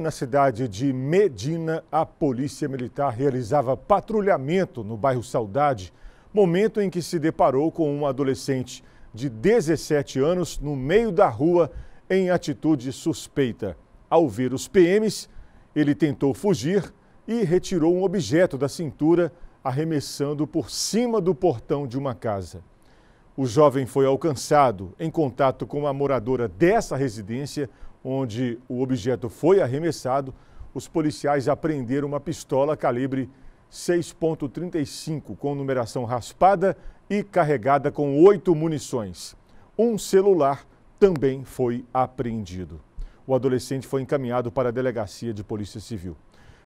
Na cidade de Medina, a Polícia Militar realizava patrulhamento no bairro Saudade, momento em que se deparou com um adolescente de 17 anos no meio da rua em atitude suspeita. Ao ver os PMs, ele tentou fugir e retirou um objeto da cintura, arremessando por cima do portão de uma casa. O jovem foi alcançado em contato com a moradora dessa residência, onde o objeto foi arremessado. Os policiais apreenderam uma pistola calibre 6.35 com numeração raspada e carregada com oito munições. Um celular também foi apreendido. O adolescente foi encaminhado para a delegacia de polícia civil.